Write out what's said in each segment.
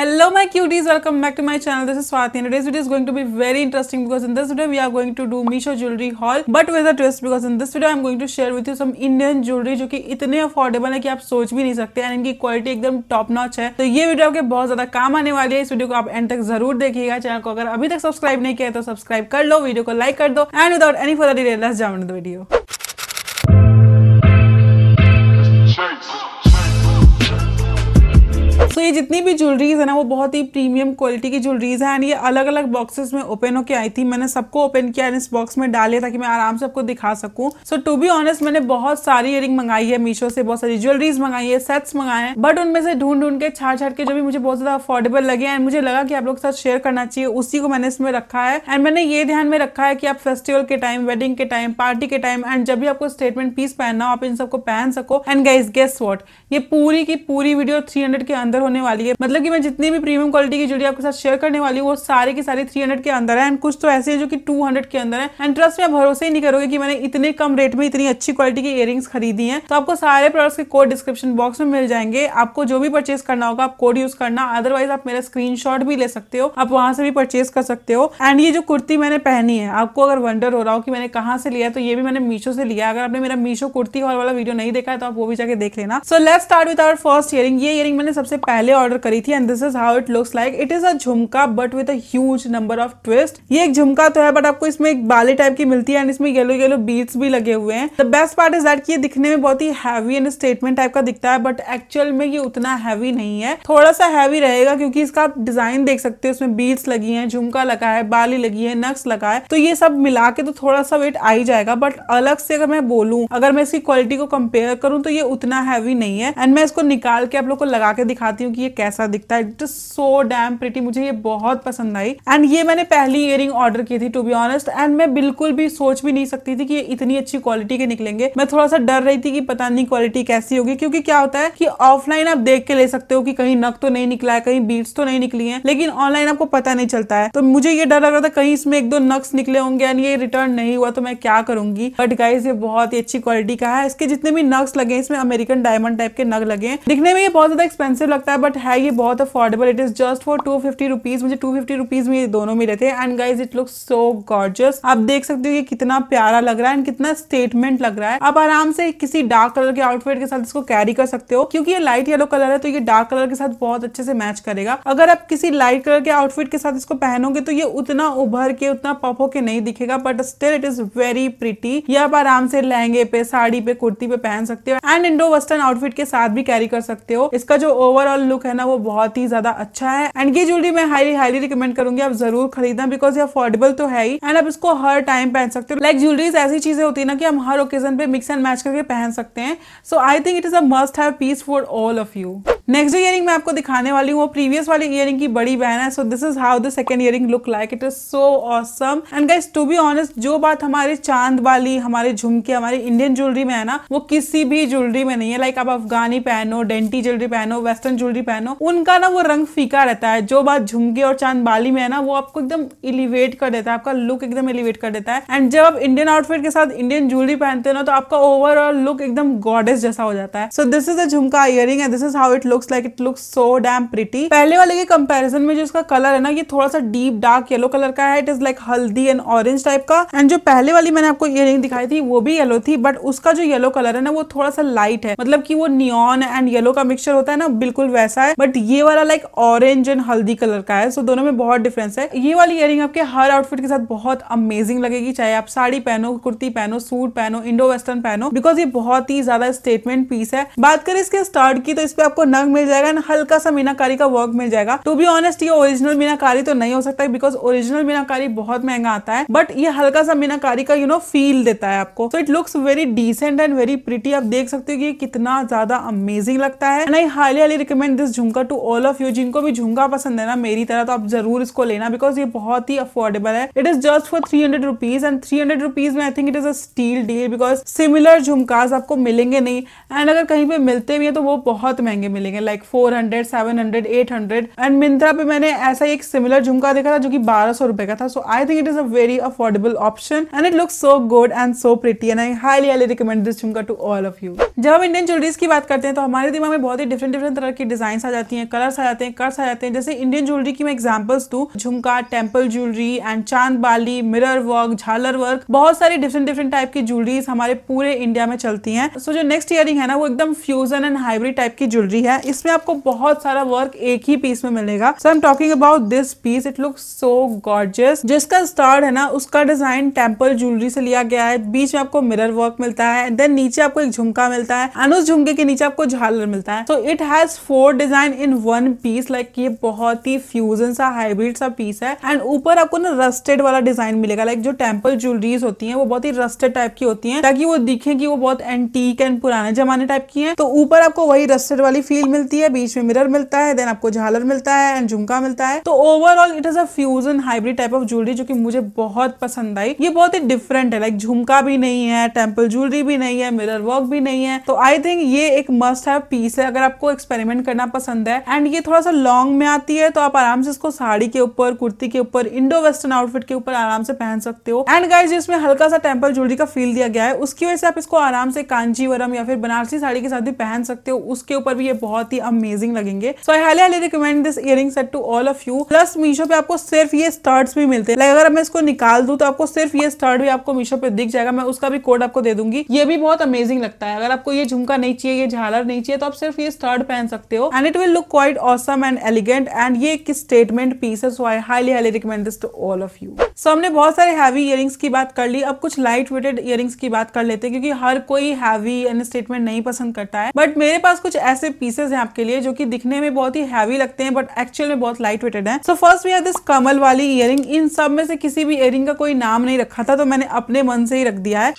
Hello my cuties, welcome back to my channel. This is Swati and today's video is going to be very interesting because in this video we are going to do Meesho jewelry haul but with a twist because in this video I am going to share with you some Indian jewelry जो कि इतने affordable है कि आप सोच भी नहीं सकते एंड इनकी क्वालिटी एकदम टॉप नॉच है तो ये वीडियो आपके बहुत ज्यादा काम आने वाली है इस वीडियो को आप एंड तक जरूर देखिएगा चैनल को अगर अभी तक सब्सक्राइब नहीं subscribe तो सब्सक्राइब कर लो like को like and without any further delay let's jump into the video जितनी भी ज्वेलरीज है ना वो बहुत ही प्रीमियम क्वालिटी की ज्वेलरीज है एंड ये अलग अलग बॉक्सेस में ओपन होके आई थी मैंने सबको ओपन किया इस बॉक्स में डाले ताकि मैं आराम से आपको दिखा सकूं सो टू बी ऑनेस्ट मैंने बहुत सारी इयरिंग मंगाई है मीशो से बहुत सारी ज्वेलरीज मंगाई है सेट्स मंगाए हैं बट उनमें से ढूंढ ढूंढ के छाड़ छाड़ के जो भी मुझे बहुत ज्यादा अफोर्डेबल लगे एंड मुझे लगा कि आप लोग साथ शेयर करना चाहिए उसी को मैंने इसमें रखा है एंड मैंने ये ध्यान में रखा है कि आप फेस्टिवल के टाइम वेडिंग के टाइम पार्टी के टाइम एंड जब भी आपको स्टेटमेंट पीस पहनना हो आप इन सबको पहन सको एंड गाइस गेस वॉट ये पूरी की पूरी वीडियो 300 के अंदर होने वाली वाली है मतलब कि मैं जितनी भी प्रीमियम क्वालिटी की जुड़ी आपके साथ शेयर करने वाली हूँ वो सारे की सारी थ्री हंड्रेड के अंदर है एंड कुछ तो ऐसे है जो की टू हंड्रेड के अंदर है एंड ट्रस्ट में भरोसे ही नहीं करोगे की मैंने इतने कम रेट में इतनी अच्छी क्वालिटी की इयरिंग्स खरीदी है तो आपको सारे प्रोडक्ट्स के कोड डिस्क्रिप्शन बॉक्स में मिल जाएंगे आपको जो भी परचेस करना होगा आप कोड यूज करना अदरवाइज आप मेरा स्क्रीनशॉट भी ले सकते हो आप वहां से भी परचेज कर सकते हो एंड ये जो कुर्ती मैंने पहनी है आपको अगर वंडर हो रहा हो कि मैंने कहा से लिया तो ये भी मैंने मीशो से लिया अगर आपने मेरा मीशो कुर्ती हॉल वाला वीडियो नहीं देखा है तो आप वो भी जाके देख लेना so let start with our first earring ये इयरिंग मैंने सबसे पहले पहले ऑर्डर करी थी and this is how it looks like it is a jhumka but with huge number of twist ये एक झुमका तो है बट आपको इसमें एक बाले टाइप की मिलती है एंड इसमें येलो येलो बीट्स भी लगे हुए हैं the best part is that ये दिखने में बहुत ही हैवी एंड स्टेटमेंट टाइप का दिखता है बट एक्चुअल में ये उतना हैवी नहीं है थोड़ा सा हैवी रहेगा क्योंकि इसका आप डिजाइन देख सकते हो उसमें बीट्स लगी है झुमका लगा है बाली लगी है नक्स लगा है तो ये सब मिला के तो थोड़ा सा वेट आ ही जाएगा बट अलग से अगर मैं बोलूँ अगर मैं इसकी क्वालिटी को कंपेयर करूँ तो ये उतना हैवी नहीं है एंड मैं इसको निकाल के आप लोग को लगा के दिखाती हूँ कि ये कैसा दिखता है it is so damn pretty मुझे ये बहुत पसंद आई एंड ये मैंने पहली इयरिंग ऑर्डर की थी टू बी ऑनेस्ट एंड मैं बिल्कुल भी सोच भी नहीं सकती थी कि ये इतनी अच्छी क्वालिटी के निकलेंगे मैं थोड़ा सा डर रही थी कि पता नहीं क्वालिटी कैसी होगी क्योंकि क्या होता है कि ऑफलाइन आप देख के ले सकते हो कि कहीं नक तो नहीं निकला है कहीं बीट्स तो नहीं निकली है लेकिन ऑनलाइन आपको पता नहीं चलता है तो मुझे ये डर लग रहा था कहीं इसमें एक दो नक्स निकले होंगे एंड ये रिटर्न नहीं हुआ तो मैं क्या करूंगी बट गाइज ये बहुत ही अच्छी क्वालिटी का है इसके जितने भी नक्स लगे इसमें अमेरिकन डायमंड टाइप के नग लगे दिखने में ये बहुत ज्यादा एक्सपेंसिव लगता है बट बट है ये बहुत affordable it is just for two fifty rupees मुझे टू फिफ्टी रुपीज में ये दोनों मिले थे and guys it look so gorgeous आप देख सकते हो ये कितना प्यारा लग रहा है एंड कितना स्टेटमेंट लग रहा है आप आराम से किसी डार्क कलर के आउटफिट के साथ इसको कैरी कर सकते हो क्योंकि ये लाइट येलो कलर है तो ये डार्क कलर के साथ बहुत अच्छे से मैच करेगा अगर आप किसी लाइट कलर के आउटफिट के साथ इसको पहनोगे तो ये उतना उभर के उतना पफो के नहीं दिखेगा but still it is very pretty ये आप आराम से लहंगे पे साड़ी पे कुर्ती पे पहन सकते हो एंड इंडो वेस्टर्न आउटफिट के साथ भी कैरी कर सकते हो इसका जो ओवरऑल लुक लुक है ना वो बहुत ही ज्यादा अच्छा है एंड ये ज्वेलरी मैं हाईली हाईली रिकमेंड करूंगी आप जरूर खरीदना बिकॉज ये अफोर्डेबल तो है ही एंड आप इसको हर टाइम पहन सकते हो लाइक ज्वेलरीज ऐसी चीजें होती है ना कि हम हर ओकेजन पे मिक्स एंड मैच करके पहन सकते हैं so I think it is a must have piece for all of you next जो ईयरिंग मैं आपको दिखाने वाली हूँ वो प्रीवियस वाली ईयरिंग की बड़ी बहन है so this is how the second earring look like it is so awesome and guys to be honest जो बात हमारे चांद वाली हमारे झुमके हमारी इंडियन ज्वेलरी में है ना वो किसी भी ज्वेलरी में नहीं है लाइक like आप अफगानी पहनो डेंटी ज्वेलरी पहनो वेस्टर्न ज्वेलरी पहनो उनका ना वो रंग फीका रहता है जो बात झुमके और चांद बाली में है ना वो आपको एकदम इलिवेट कर देता है आपका लुक एकदम एलिवेट कर देता है एंड जब आप इंडियन आउटफिट के साथ इंडियन ज्वेलरी पहनते हो ना तो आपका ओवरऑल लुक एकदम गॉडेस जैसा हो जाता है so this is a jhumka earring and this is how it look looks like it looks so damn pretty पहले वाले के कंपेरिजन में जो इसका कलर है ना ये थोड़ा सा डीप डार्क येलो कलर का है it is like haldi and orange type का एंड जो पहले वाली मैंने आपको ये दिखाई थी वो भी येलो थी बट उसका जो येलो कलर है ना वो थोड़ा सा लाइट है मतलब की वो नियॉन एंड येलो का मिक्सचर होता है ना बिल्कुल वैसा है बट ये वाला like orange and haldi colour का है सो so दोनों में बहुत डिफरेंस है ये वाली इयरिंग आपके हर आउटफिट के साथ बहुत अमेजिंग लगेगी चाहे आप साड़ी पहनो कुर्ती पहनो सूट पहनो इंडो वेस्टर्न पहनो बिकॉज ये बहुत ही ज्यादा स्टेटमेंट पीस है बात करें इसके स्टार्ट की तो इस पर आपको नंग मिल जाएगा एंड हल्का सा मीनाकारी का वर्क मिल जाएगा टू बी ऑनेस्ट ये ओरिजिनल मीनाकारी तो नहीं हो सकता बिकॉज ओरिजिनल मीनाकारी बहुत महंगा आता है बट ये हल्का सा मीनाकारी का यू नो फील देता है आपको so it looks very decent and very pretty आप देख सकते हो कि कितना ज्यादा अमेजिंग लगता है and I highly highly recommend this jhumka to all of you जिनको भी झुमका पसंद है ना मेरी तरह तो आप जरूर इसको लेना बिकॉज ये बहुत ही अफोर्डेबल है it is just for three hundred rupees and three hundred rupees में I think it is a steal deal because similar jhumkas आपको मिलेंगे नहीं एंड अगर कहीं पे मिलते भी है तो वो बहुत महंगे मिलेंगे मिलेंगे like four hundred seven hundred eight hundred and Myntra पे मैंने ऐसा एक सिमिलर झुमका देखा था जो कि बारह सौ रुपए का था so I think it is a very affordable option and it look so good and so pretty and I highly highly recommend this jhumka to all of you जब हम इंडियन ज्वेलरीज की बात करते हैं तो हमारे दिमाग में बहुत ही डिफरेंट डिफरेंट तरह की डिजाइन आ जाती है कलर्स आ जाते हैं कर्स आ जाते हैं जैसे इंडियन ज्वेलरी की मैं एग्जाम्पल्स दू झुमका temple jewellery and chand bali mirror work झालर वर्क बहुत सारी डिफरेंट डिफरेंट टाइप की ज्वेलरीज हमारे पूरे इंडिया में चलती हैं सो so, जो नेक्स्ट ईयरिंग है ना वो एकदम फ्यूजन एंड हाइब्रिड टाइप की ज्वेलरी है है इसमें आपको बहुत सारा वर्क एक ही पीस में मिलेगा so am talking about this piece it look so gorgeous जिसका स्टार्ट है ना उसका डिजाइन टेम्पल ज्वेलरी से लिया गया है बीच में आपको मिरर वर्क मिलता है देन नीचे आपको एक झुमका मिलता है एंड उस झुमके के नीचे आपको झालर मिलता है so it has four design in one piece like ये बहुत ही फ्यूजन सा हाइब्रिड सा पीस है एंड ऊपर आपको ना रस्टेड वाला डिजाइन मिलेगा लाइक जो टेम्पल ज्वेलरीज होती है वो बहुत ही रस्टेड टाइप की होती है ताकि वो दिखे की वो बहुत एंटीक एंड पुराने जमाने टाइप की है तो ऊपर आपको वही रस्टेड वाली फील मिलती है बीच में मिरर मिलता है देन आपको झालर मिलता है एंड झुमका मिलता है तो overall it is a fusion hybrid type of jewellery जो कि मुझे बहुत पसंद आई ये बहुत ही डिफरेंट है लाइक झुमका भी नहीं है टेम्पल ज्वेलरी भी नहीं है मिरर वर्क भी नहीं है तो आई थिंक ये एक मस्ट है पीस है अगर आपको एक्सपेरिमेंट करना पसंद है एंड ये थोड़ा सा लॉन्ग में आती है तो आप आराम से इसको साड़ी के ऊपर कुर्ती के ऊपर इंडो वेस्टर्न आउटफिट के ऊपर आराम से पहन सकते हो एंड गाइज इसमें हल्का सा टेम्पल ज्वेलरी का फील दिया गया है उसकी वजह से आप इसको आराम से कांजीवरम या फिर बनारसी साड़ी के साथ भी पहन सकते हो उसके ऊपर भी ये बहुत बहुत ही अमेजिंग लगेंगे so I highly highly recommend this ear set to all of you plus Meesho पे आपको सिर्फ ये स्टर्ट्स भी मिलते हैं like, अगर मैं इसको निकाल दू तो आपको सिर्फ ये स्टर्ट भी आपको मीशो पे दिख जाएगा मैं उसका भी कोड आपको दे दूंगी ये भी बहुत अमेजिंग लगता है अगर आपको ये झुमका नहीं चाहिए ये झालर नहीं चाहिए तो आप सिर्फ ये स्टर्ट पहन सकते हो and it will look quite awesome and elegant and ये एक स्टेटमेंट पीस है so I highly highly recommend this to all of you so हमने बहुत सारे हैवी इयर की बात कर ली अब कुछ लाइट वेटेड इयर की बात कर लेते हैं क्योंकि हर कोई हैवी एंड स्टेटमेंट नहीं पसंद करता है बट मेरे पास कुछ ऐसे पीसेस ड्रेसेस हैं आपके लिए जो कि दिखने में बहुत ही हैवी लगते हैं बट एक्चुअल में बहुत लाइट वेटेड है so first we are this कमल वाली इयर इन सब में से किसी भी इयरिंग का कोई नाम नहीं रखा था तो मैंने अपने मन से ही रख दिया है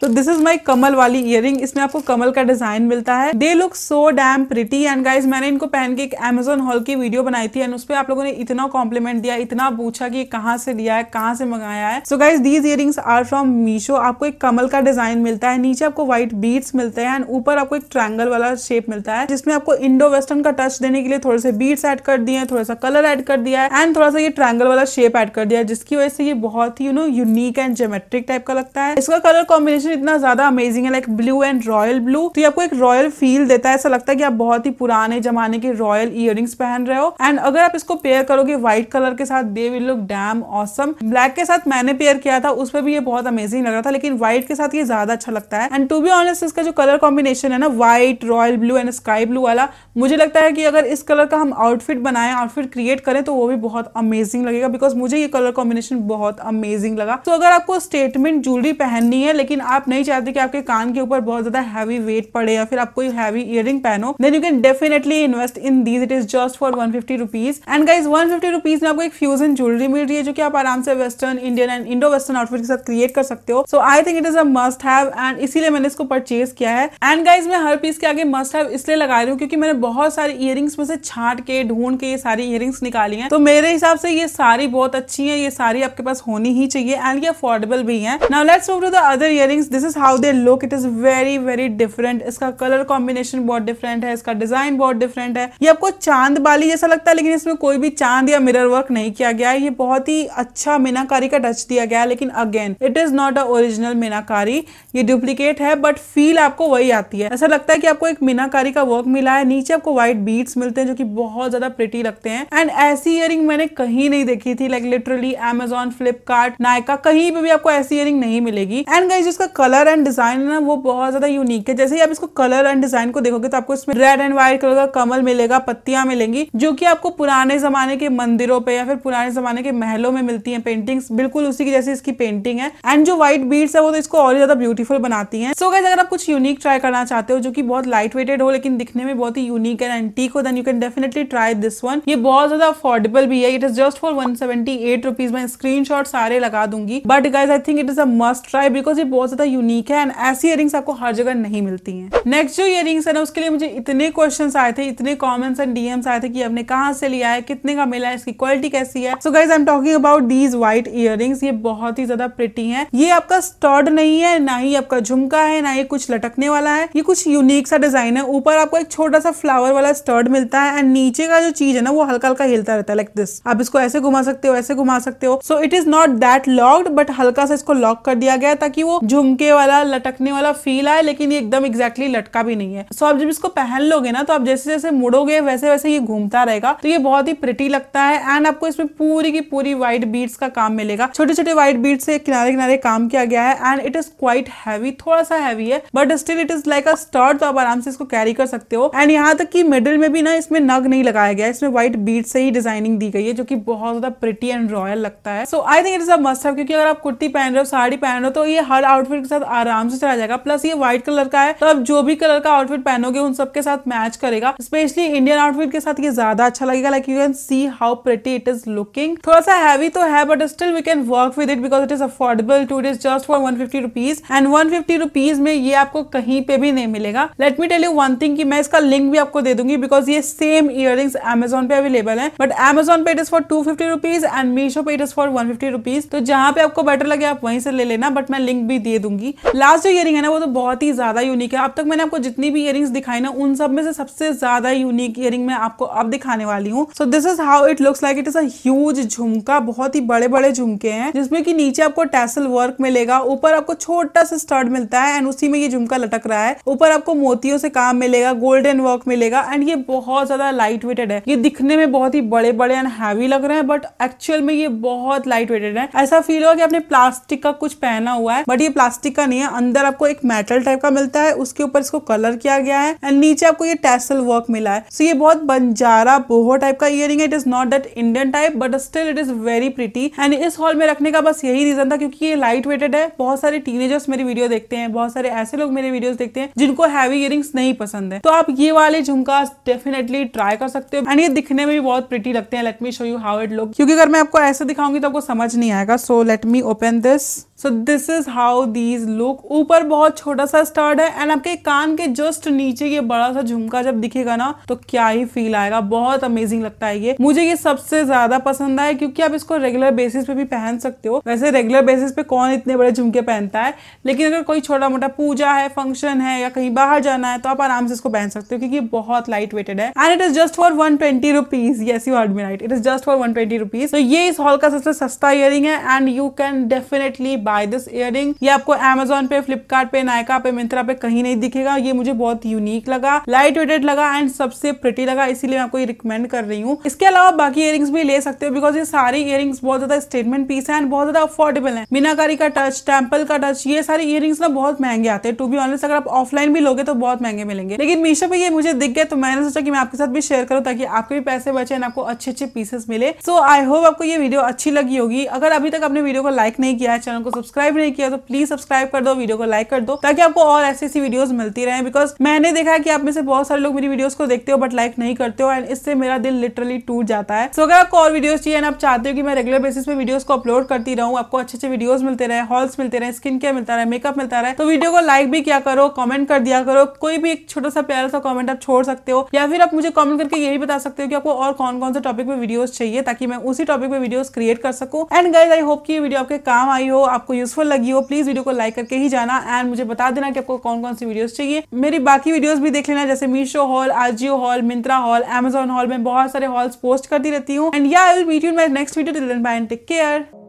तो दिस इज माई कमल वाली इयर इसमें आपको कमल का डिजाइन मिलता है they look so damn pretty and guys मैंने इनको पहन के एक अमेजोन हॉल की वीडियो बनाई थी एंड उस पर आप लोगों ने इतना कॉम्प्लीमेंट दिया इतना पूछा कि कहाँ से लिया है कहाँ से मंगाया है so guys these ear are from Meesho आपको एक कमल का डिजाइन मिलता है नीचे आपको व्हाइट बीट्स मिलते हैं एंड ऊपर आपको एक ट्रायंगल वाला शेप मिलता है जिसमें आपको इंडो वेस्टर्न का टच देने के लिए थोड़े से बीट्स ऐड कर दिए हैं थोड़ा सा कलर ऐड कर दिया है एंड थोड़ा सा ये ट्रायंगल वाला शेप ऐड कर दिया है जिसकी वजह से ये बहुत ही you know unique and geometric type का लगता है इसका कलर कॉम्बिनेशन इतना ज्यादा अमेजिंग है like blue and royal blue तो ये आपको एक रॉयल फील देता है ऐसा लगता है कि आप बहुत ही पुराने जमाने के रॉयल इयर पहन रहे हो एंड अगर आप इसको पेयर करोगे व्हाइट कलर के साथ they will look damn awesome black के साथ मैंने पेयर किया था उस पर भी ये बहुत अमेजिंग लग रहा था लेकिन व्हाइट के साथ ये ज्यादा अच्छा लगता है एंड टू बी ऑनेस्ट इसका जो कलर कॉम्बिनेशन है ना white royal blue and sky blue वाला मुझे लगता है कि अगर इस कलर का हम आउटफिट बनाएं आउटफिट क्रिएट करें तो वो भी बहुत अमेजिंग लगेगा बिकॉज मुझे ये कलर कॉम्बिनेशन बहुत अमेजिंग लगा तो so, अगर आपको स्टेटमेंट ज्वेलरी पहननी है लेकिन आप नहीं चाहते कि आपके कान के ऊपर बहुत ज्यादा हैवी वेट पड़े या फिर आप कोई हैवी इयर पहनो then you can definitely invest in these it is just for one fifty rupees and guys one fifty rupees में आपको एक फ्यूजन ज्वेलरी मिल रही है जो कि आप आराम से western Indian and Indo western outfit के साथ क्रिएट कर सकते हो so I think it is a must have and इसीलिए मैंने इसको परचेज किया है एंड गाइज मैं हर पीस के आगे मस्ट हैव इसलिए लगा रही हूँ क्योंकि मैंने बहुत सारी इयर में से छाट के ढूंढ के ये सारी इयर निकाली हैं तो मेरे हिसाब से ये सारी बहुत अच्छी है ये सारी आपके पास होनी ही चाहिए एंड ये अफोर्डेबल भी है now let's move to the other ear this is how they look it is very very different इसका कलर कॉम्बिनेशन बहुत डिफरेंट है इसका डिजाइन बहुत डिफरेंट है ये आपको चांद बाली जैसा लगता है लेकिन इसमें कोई भी चांद या मिरर वर्क नहीं किया गया है ये बहुत ही अच्छा मीनाकारी का टच दिया गया है लेकिन again it is not a original meenakari ये डुप्लीकेट है बट फील आपको वही आती है ऐसा लगता है कि आपको एक मीनाकारी चिकनकारी का वर्क मिला है नीचे आपको व्हाइट बीड्स मिलते हैं जो कि बहुत ज्यादा प्रिटी लगते हैं एंड ऐसी इयरिंग मैंने कहीं नहीं देखी थी like literally Amazon Flipkart Nykaa कहीं पे भी आपको ऐसी इयरिंग नहीं मिलेगी एंड गाइज इसका कलर एंड डिजाइन है ना वो बहुत ज्यादा यूनिक है जैसे ही आप इसको कलर एंड डिजाइन को देखोगे तो आपको इसमें रेड एंड व्हाइट कलर का कमल मिलेगा पत्तियां मिलेंगी जो की आपको पुराने जमाने के मंदिरों पे या फिर पुराने जमाने के महलों में मिलती है पेंटिंग्स बिल्कुल उसी की जैसी इसकी पेंटिंग है एंड जो व्हाइट बीड्स है वो तो इसको और ज्यादा ब्यूटीफुल बनाती है सो so गाइज अगर आप कुछ यूनिक ट्राई करना चाहते हो जो की बहुत लाइट वेटेड ब्रांडेड हो लेकिन दिखने में बहुत ही यूनिक एंड एंटीक हो then you can definitely try this one ये बहुत ज्यादा अफोर्डेबल भी है it is just for one seventy मैं स्क्रीन सारे लगा दूंगी but guys I think it is a must try because ये बहुत ज्यादा यूनिक है एंड ऐसी इयरिंग्स आपको हर जगह नहीं मिलती है नेक्स्ट जो इयरिंग्स है ना उसके लिए मुझे इतने क्वेश्चन आए थे इतने कॉमेंट्स एंड डीएम्स आए थे कि आपने कहा से लिया है कितने का मिला है इसकी क्वालिटी कैसी है so guys I am talking about these white ear ये बहुत ही ज्यादा प्रिटी है ये आपका स्टॉड नहीं है ना ही आपका झुमका है ना ये कुछ लटकने वाला है ये कुछ यूनिक सा डिजाइन है ऊपर आपको एक छोटा सा फ्लावर वाला स्टर्ड मिलता है एंड नीचे का जो चीज है ना वो हल्का हल्का हिलता रहता है लाइक दिस आप इसको ऐसे घुमा सकते हो ऐसे घुमा सकते हो so it is not that locked but हल्का सा इसको लॉक कर दिया गया ताकि वो झुमके वाला लटकने वाला फील आए लेकिन ये एकदम एग्जैक्टली exactly लटका भी नहीं है सो so, आप जब इसको पहन लोगे ना तो आप जैसे जैसे मुड़ोगे वैसे वैसे ये घूमता रहेगा तो ये बहुत ही प्रिटी लगता है एंड आपको इसमें पूरी की पूरी व्हाइट बीड्स का काम मिलेगा छोटे छोटे व्हाइट बीड्स से किनारे किनारे काम किया गया है and it is quite heavy थोड़ा सा हैवी है but still it is like a start तो आप आराम से इसको कह कैरी कर सकते हो एंड यहाँ तक कि मिडिल में भी ना इसमें नग नहीं लगाया गया इसमें व्हाइट बीट से ही डिजाइनिंग दी गई है जो कि बहुत ज्यादा प्रिटी एंड रॉयल लगता है so I think it is a must have क्योंकि अगर आप कुर्ती पहन रहे हो साड़ी पहन रहे हो तो ये हर आउटफिट के साथ आराम से चला जाएगा प्लस ये व्हाइट कलर का है तो आप जो भी कलर का आउटफिट पहनोगे उन सबके साथ मैच करेगा स्पेशली इंडियन आउटफिट के साथ ये ज्यादा अच्छा लगेगा like you can see how pretty it is looking थोड़ा सा हैवी तो है but still we can work with it because it is affordable to it just for one fifty rupees and one fifty rupees में ये आपको कहीं पे भी नहीं मिलेगा let me tell you one something की मैं इसका लिंक भी आपको दे दूंगी बिकॉज ये सेम इयर एमेजोन पे अवेलेबल है बट एमेजोन पे it is for two fifty rupees and Meesho पे it is for one fifty rupees तो जहां पे आपको बेटर लगे आप वहीं से ले लेना बट मैं लिंक भी दे दूंगी लास्ट जो इयरिंग है ना वो तो बहुत ही ज्यादा यूनिक है अब तक मैंने आपको जितनी भी इयरिंग्स दिखाई ना उन सब में से सबसे ज्यादा यूनिक इयरिंग मैं आपको अब दिखाने वाली हूँ so this is how it looks like it is as झुमका बहुत ही बड़े बड़े झुमके हैं जिसमें कि नीचे आपको टेसल वर्क मिलेगा ऊपर आपको छोटा सा स्टर्ड मिलता है एंड उसी में ये झुमका लटक रहा है ऊपर आपको मोतियों से काम मिलेगा गोल्डन वर्क मिलेगा एंड ये बहुत ज़्यादा लाइट वेटेड है ये दिखने में बहुत ही बड़े बड़े एंड हैवी लग रहे हैं बट एक्चुअल में ये बहुत लाइट वेटेड है ऐसा फील होगा कि आपने प्लास्टिक का कुछ पहना हुआ है बट ये प्लास्टिक का नहीं है अंदर आपको एक मेटल टाइप का मिलता है उसके ऊपर इसको कलर किया गया है एंड नीचे आपको ये टेसल वर्क मिला है सो so, ये बहुत बंजारा बोहो टाइप का इयर है it is not that Indian type but still it is very pretty and इस हॉल में रखने का बस यही रीजन था क्योंकि ये लाइट वेटेड है बहुत सारे टीनेजर्स मेरी वीडियो देखते हैं बहुत सारे ऐसे लोग मेरे वीडियो देखते हैं जिनको हैवी इयरिंग्स नहीं पसंद पसंद है तो आप ये वाले झुमका डेफिनेटली ट्राई कर सकते हो एंड ये दिखने में भी बहुत प्रिटी लगते हैं let me show you how it look क्योंकि अगर मैं आपको ऐसे दिखाऊंगी तो आपको समझ नहीं आएगा so let me open this so this is how these look ऊपर बहुत छोटा सा स्टार्ट है एंड आपके कान के जस्ट नीचे ये बड़ा सा झुमका जब दिखेगा ना तो क्या ही फील आएगा बहुत अमेजिंग लगता है ये मुझे ये सबसे ज्यादा पसंद आया क्योंकि आप इसको रेगुलर बेसिस पे भी पहन सकते हो वैसे रेगुलर बेसिस पे कौन इतने बड़े झुमके पहनता है लेकिन अगर कोई छोटा मोटा पूजा है फंक्शन है या कहीं बाहर जाना है तो आप आराम से इसको पहन सकते हो क्योंकि बहुत लाइट वेटेड है and it is just for one twenty rupees ये you me right it is just for one twenty rupees तो ये इस हॉल का सबसे सस्ता इयरिंग है and you can definitely buy this earring ये आपको एमेजोन पे फ्लिपकार्ट पे नायका पे मिंत्रा पे कहीं नहीं दिखेगा ये मुझे बहुत यूनिक लगा लाइट वेटेड लगा एंड सबसे प्रिटी लगा इसीलिए मैं आपको ये रिकमेंड कर रही हूँ इसके अलावा बाकी इयर भी ले सकते हो बिकॉज ये सारी इयर बहुत ज्यादा स्टेटमेंट पीस है एंड बहुत ज्यादा अफोर्डेबल है मीनाकारी का टच टेम्पल का टच ये सारी इयर ना बहुत महंगे आते हैं टू बी ऑनलेस अगर आप ऑफलाइन भी लोगे तो बहुत महंगे मिलेंगे लेकिन मीशो पे ये मुझे दिख गए तो मैंने सोचा कि मैं आपके साथ भी शेयर करूँ ताकि आपके भी पैसे बचे एंड आपको अच्छे अच्छे पीसेस मिले सो आई होप आपको ये वीडियो अच्छी लगी होगी अगर अभी तक आपने वीडियो को लाइक नहीं किया है चैनल को सब्सक्राइब नहीं किया तो प्लीज सब्सक्राइब कर दो वीडियो को लाइक कर दो ताकि आपको और ऐसी ऐसी वीडियो मिलती रहे बिकॉज मैंने देखा कि आप में से बहुत सारे लोग मेरी वीडियो को देखते हो बट लाइक नहीं करते हो एंड इससे मेरा दिल लिटरली टूट जाता है सो so, अगर आपको और वीडियो चाहिए एंड आप चाहते हो कि मैं रेगुलर बेसिस पे वीडियो को अपलोड करती रहूँ आपको अच्छे अच्छे वीडियोज मिलते रहे हॉल्स मिलते रहे स्किन केयर मिलता रहे मेकअप मिलता रहे तो वीडियो को लाइक भी किया करो कॉमेंट कर दिया करो कोई भी एक छोटा सा प्यारा सा कॉमेंट आप छोड़ सकते हो या फिर आप मुझे कॉमेंट करके ये भी बता सकते हो कि आपको और कौन कौन से टॉपिक पे वीडियोज चाहिए ताकि मैं उसी टॉपिक पे वीडियो क्रिएट कर सकूँ एंड गाइज आई होप की वीडियो आपके काम आई हो आपको आपको यूजफुल लगी हो प्लीज वीडियो को लाइक करके ही जाना एंड मुझे बता देना कि आपको कौन कौन सी वीडियोस चाहिए मेरी बाकी वीडियोस भी देख लेना जैसे Meesho haul Ajio haul Myntra haul Amazon haul में बहुत सारे हॉल्स पोस्ट करती रहती हूँ and yeah will meet you my next video take care